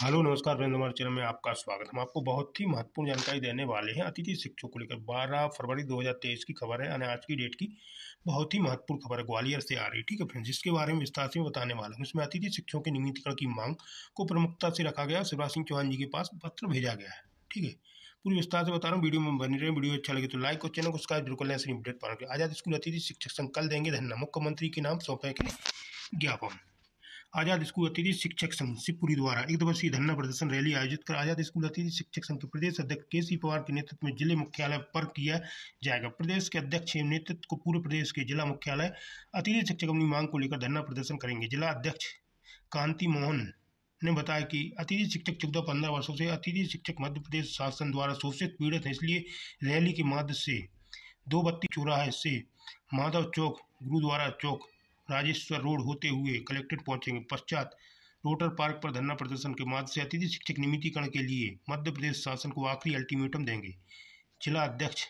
hello नमस्कार friend हमारे channel में आपका स्वागत हम आपको बहुत ही महत्वपूर्ण जानकारी देने वाले हैं अतिथि शिक्षकों को लेकर 12 फरवरी 2023 की खबर है यानी आज की डेट की बहुत ही महत्वपूर्ण खबर है ग्वालियर से आ रही ठीक है फ्रेंड जिसके बारे में विस्तार से बताने वाला हूँ इसमें अतिथि शिक्षकों के नियमितकरण की मांग को प्रमुखता से रखा गया शिवराज सिंह चौहान जी के पास पत्र भेजा गया है ठीक है पूरी विस्तार से बता रहा हूँ वीडियो में बनी रहे वीडियो अच्छा लगे तो लाइक और चैनल को सब्सक्राइब जरूर कर लें अपडेट पाएंगे आजाद स्कूल अतिथि शिक्षक संकल्प देंगे धन्य मुख्यमंत्री के नाम सौंपे के ज्ञापन आज़ाद स्कूल अतिथि शिक्षक संघ शिवपुरी द्वारा एक दिवसीय धरना प्रदर्शन रैली आयोजित कर आज़ाद स्कूल अतिथि शिक्षक संघ के प्रदेश अध्यक्ष के सी पवार के नेतृत्व में जिले मुख्यालय पर किया जाएगा प्रदेश के अध्यक्ष एवं नेतृत्व को पूरे प्रदेश के जिला मुख्यालय अतिथि शिक्षक अपनी मांग को लेकर धरना प्रदर्शन करेंगे जिला अध्यक्ष कांति मोहन ने बताया कि अतिथि शिक्षक चौदह पंद्रह वर्षों से अतिथि शिक्षक मध्य प्रदेश शासन द्वारा शोषित पीड़ित हैं इसलिए रैली के माध्यम से दो बत्ती चौराहे से माधव चौक गुरुद्वारा चौक राजेश्वर रोड होते हुए कलेक्ट्रेट पहुंचेंगे पश्चात रोटर पार्क पर धरना प्रदर्शन के माध्यम से अतिथि शिक्षक नियमितीकरण के लिए मध्य प्रदेश शासन को आखिरी अल्टीमेटम देंगे जिला अध्यक्ष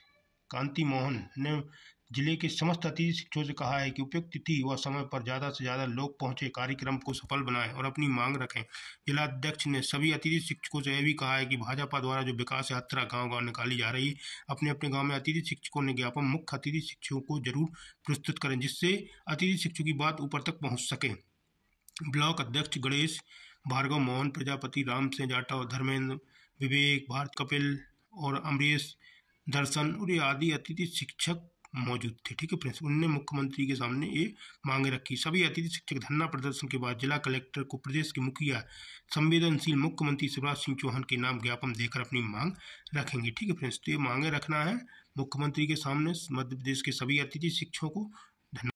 कांति मोहन ने जिले के समस्त अतिथि शिक्षकों से कहा है कि उपयुक्त तिथि व समय पर ज़्यादा से ज़्यादा लोग पहुँचे कार्यक्रम को सफल बनाएं और अपनी मांग रखें जिलाध्यक्ष ने सभी अतिथि शिक्षकों से यह भी कहा है कि भाजपा द्वारा जो विकास यात्रा गांव गांव निकाली जा रही है अपने अपने गांव में अतिथि शिक्षकों ने ज्ञापन मुख्य अतिथि शिक्षकों को जरूर प्रस्तुत करें जिससे अतिथि शिक्षकों की बात ऊपर तक पहुँच सके ब्लॉक अध्यक्ष गणेश भार्गव मोहन प्रजापति राम सिंह जाटव धर्मेंद्र विवेक भारत कपिल और अमरीश दर्शन और ये आदि अतिथि शिक्षक मौजूद थे ठीक है प्रिंसिपल ने मुख्यमंत्री के सामने ये मांगे रखी सभी अतिथि शिक्षक धरना प्रदर्शन के बाद जिला कलेक्टर को प्रदेश के मुखिया संवेदनशील मुख्यमंत्री शिवराज सिंह चौहान के नाम ज्ञापन देकर अपनी मांग रखेंगे ठीक है फ्रेंड्स तो ये मांगे रखना है मुख्यमंत्री के सामने मध्य प्रदेश के सभी अतिथि शिक्षकों को